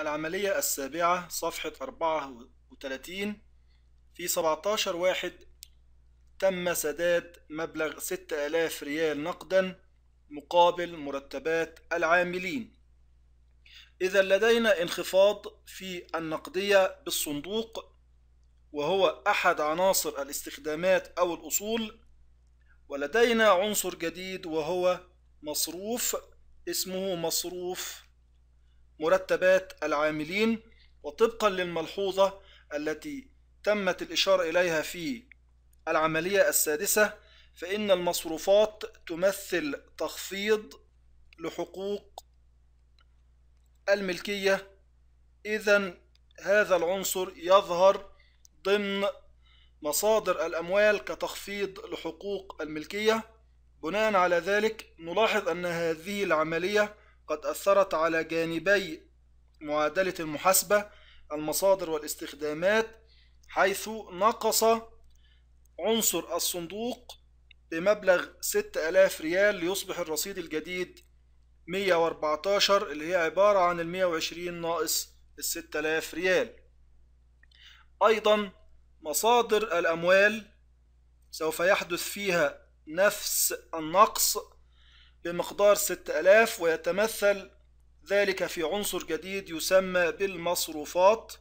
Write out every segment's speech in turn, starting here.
العملية السابعة صفحة 34 في 17 واحد تم سداد مبلغ 6000 ريال نقدا مقابل مرتبات العاملين إذا لدينا انخفاض في النقدية بالصندوق وهو أحد عناصر الاستخدامات أو الأصول ولدينا عنصر جديد وهو مصروف اسمه مصروف مرتبات العاملين وطبقا للملحوظة التي تمت الإشارة إليها في العملية السادسة فإن المصروفات تمثل تخفيض لحقوق الملكية إذا هذا العنصر يظهر ضمن مصادر الأموال كتخفيض لحقوق الملكية بناء على ذلك نلاحظ أن هذه العملية قد أثرت على جانبي معادلة المحاسبة المصادر والاستخدامات حيث نقص عنصر الصندوق بمبلغ 6000 ريال ليصبح الرصيد الجديد 114 اللي هي عبارة عن ال 120 ناقص ال 6000 ريال أيضا مصادر الأموال سوف يحدث فيها نفس النقص بمقدار 6000 ويتمثل ذلك في عنصر جديد يسمى بالمصروفات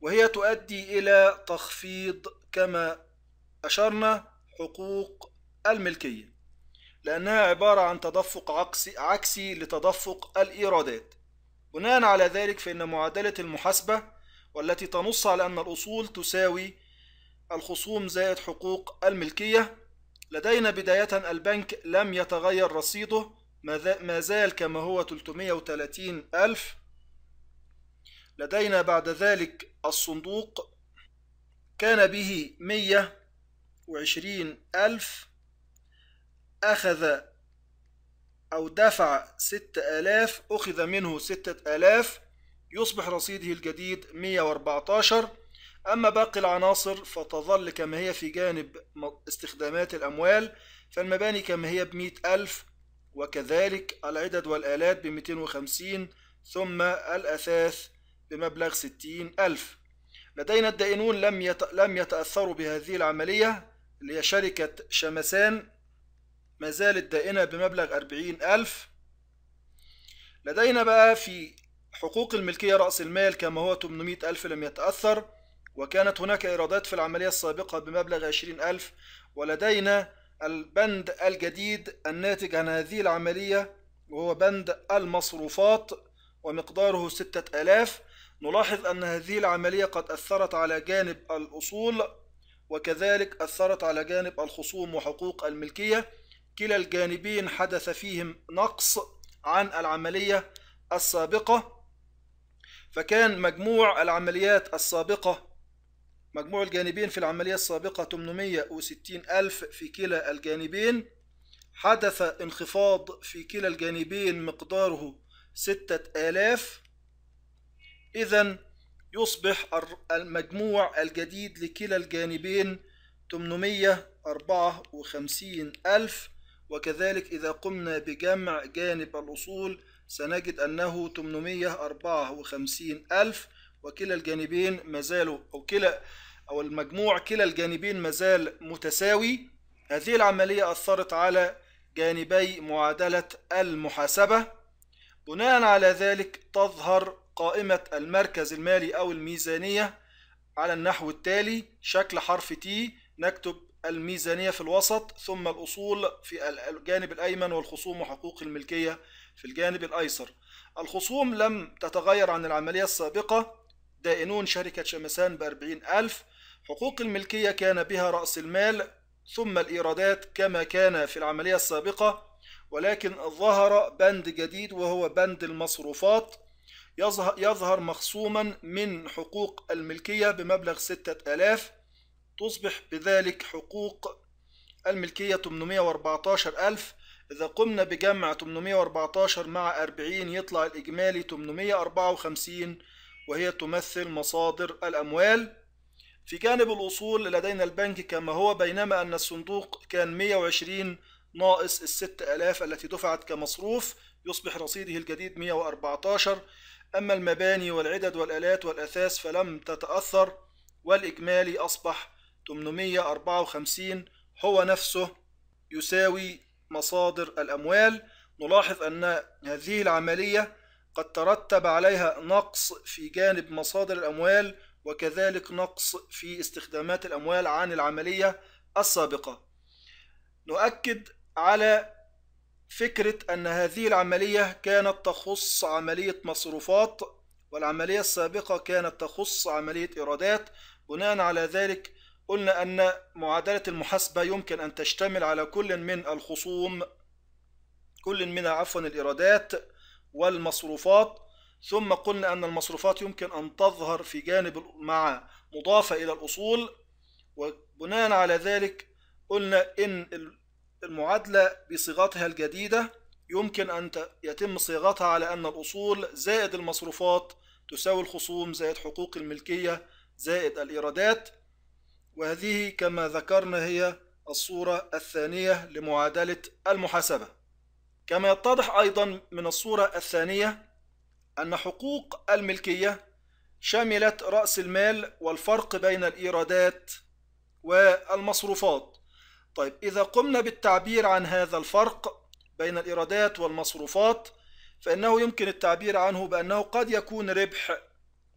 وهي تؤدي إلى تخفيض كما أشرنا حقوق الملكية لأنها عبارة عن تدفق عكسي, عكسي لتدفق الإيرادات بناء على ذلك فإن معادلة المحاسبة والتي تنص على أن الأصول تساوي الخصوم زائد حقوق الملكية لدينا بداية البنك لم يتغير رصيده ما زال كما هو 330 ألف لدينا بعد ذلك الصندوق كان به 120 ألف أخذ أو دفع 6000 أخذ منه 6000 يصبح رصيده الجديد 114 أما باقي العناصر فتظل كما هي في جانب استخدامات الأموال فالمباني كما هي بمئة ألف وكذلك العدد والآلات بمئتين وخمسين ثم الأثاث بمبلغ ستين ألف لدينا الدائنون لم لم يتأثروا بهذه العملية اللي هي شركة شمسان ما زالت دائنة بمبلغ أربعين ألف لدينا بقى في حقوق الملكية رأس المال كما هو 800 ألف لم يتأثر وكانت هناك إيرادات في العملية السابقة بمبلغ 20000 ولدينا البند الجديد الناتج عن هذه العملية وهو بند المصروفات ومقداره 6000 نلاحظ أن هذه العملية قد أثرت على جانب الأصول وكذلك أثرت على جانب الخصوم وحقوق الملكية كلا الجانبين حدث فيهم نقص عن العملية السابقة فكان مجموع العمليات السابقة مجموع الجانبين في العملية السابقة 860 ألف في كلا الجانبين حدث انخفاض في كلا الجانبين مقداره 6000 إذا يصبح المجموع الجديد لكلا الجانبين 854 ألف وكذلك إذا قمنا بجمع جانب الأصول سنجد أنه 854 ألف وكلا الجانبين ما زالوا أو كلا أو المجموع كلا الجانبين ما زال متساوي هذه العملية أثرت على جانبي معادلة المحاسبة بناء على ذلك تظهر قائمة المركز المالي أو الميزانية على النحو التالي شكل حرف T نكتب الميزانية في الوسط ثم الأصول في الجانب الأيمن والخصوم وحقوق الملكية في الجانب الأيسر الخصوم لم تتغير عن العملية السابقة دائنون شركة شمسان بأربعين ألف حقوق الملكية كان بها رأس المال ثم الإيرادات كما كان في العملية السابقة ولكن ظهر بند جديد وهو بند المصروفات يظهر مخصوما من حقوق الملكية بمبلغ ستة ألاف تصبح بذلك حقوق الملكية 814 ألف إذا قمنا بجمع 814 مع 40 يطلع الإجمالي 854 وهي تمثل مصادر الأموال في جانب الأصول لدينا البنك كما هو بينما أن الصندوق كان 120 ناقص الست ألاف التي دفعت كمصروف يصبح رصيده الجديد 114 أما المباني والعدد والآلات والأثاث فلم تتأثر والإجمالي أصبح 854 هو نفسه يساوي مصادر الأموال نلاحظ أن هذه العملية قد ترتب عليها نقص في جانب مصادر الأموال وكذلك نقص في استخدامات الأموال عن العملية السابقة نؤكد على فكرة أن هذه العملية كانت تخص عملية مصروفات والعملية السابقة كانت تخص عملية إيرادات بناء على ذلك قلنا أن معادلة المحاسبة يمكن أن تشتمل على كل من الخصوم كل منها عفوا الإيرادات والمصروفات ثم قلنا أن المصروفات يمكن أن تظهر في جانب مع مضافة إلى الأصول وبناء على ذلك قلنا إن المعادلة بصيغتها الجديدة يمكن أن يتم صياغتها على أن الأصول زائد المصروفات تساوي الخصوم زائد حقوق الملكية زائد الإيرادات وهذه كما ذكرنا هي الصورة الثانية لمعادلة المحاسبة كما يتضح أيضا من الصورة الثانية أن حقوق الملكية شملت رأس المال والفرق بين الإيرادات والمصروفات طيب إذا قمنا بالتعبير عن هذا الفرق بين الإيرادات والمصروفات فإنه يمكن التعبير عنه بأنه قد يكون ربح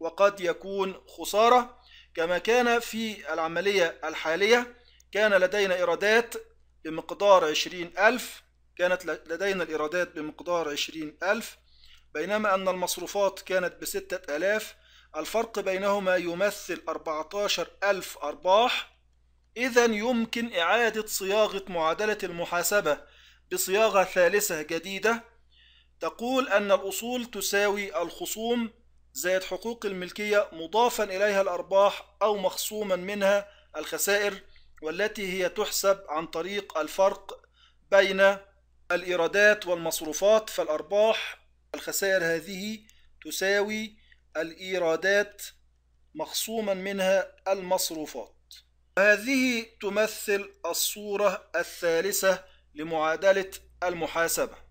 وقد يكون خسارة كما كان في العملية الحالية كان لدينا إيرادات بمقدار عشرين ألف كانت لدينا الإيرادات بمقدار 20000 بينما أن المصروفات كانت بستة آلاف الفرق بينهما يمثل 14000 أرباح إذا يمكن إعادة صياغة معادلة المحاسبة بصياغة ثالثة جديدة تقول أن الأصول تساوي الخصوم زائد حقوق الملكية مضافا إليها الأرباح أو مخصوما منها الخسائر والتي هي تحسب عن طريق الفرق بين الإيرادات والمصروفات فالأرباح الخسائر هذه تساوي الإيرادات مخصوما منها المصروفات هذه تمثل الصورة الثالثة لمعادلة المحاسبة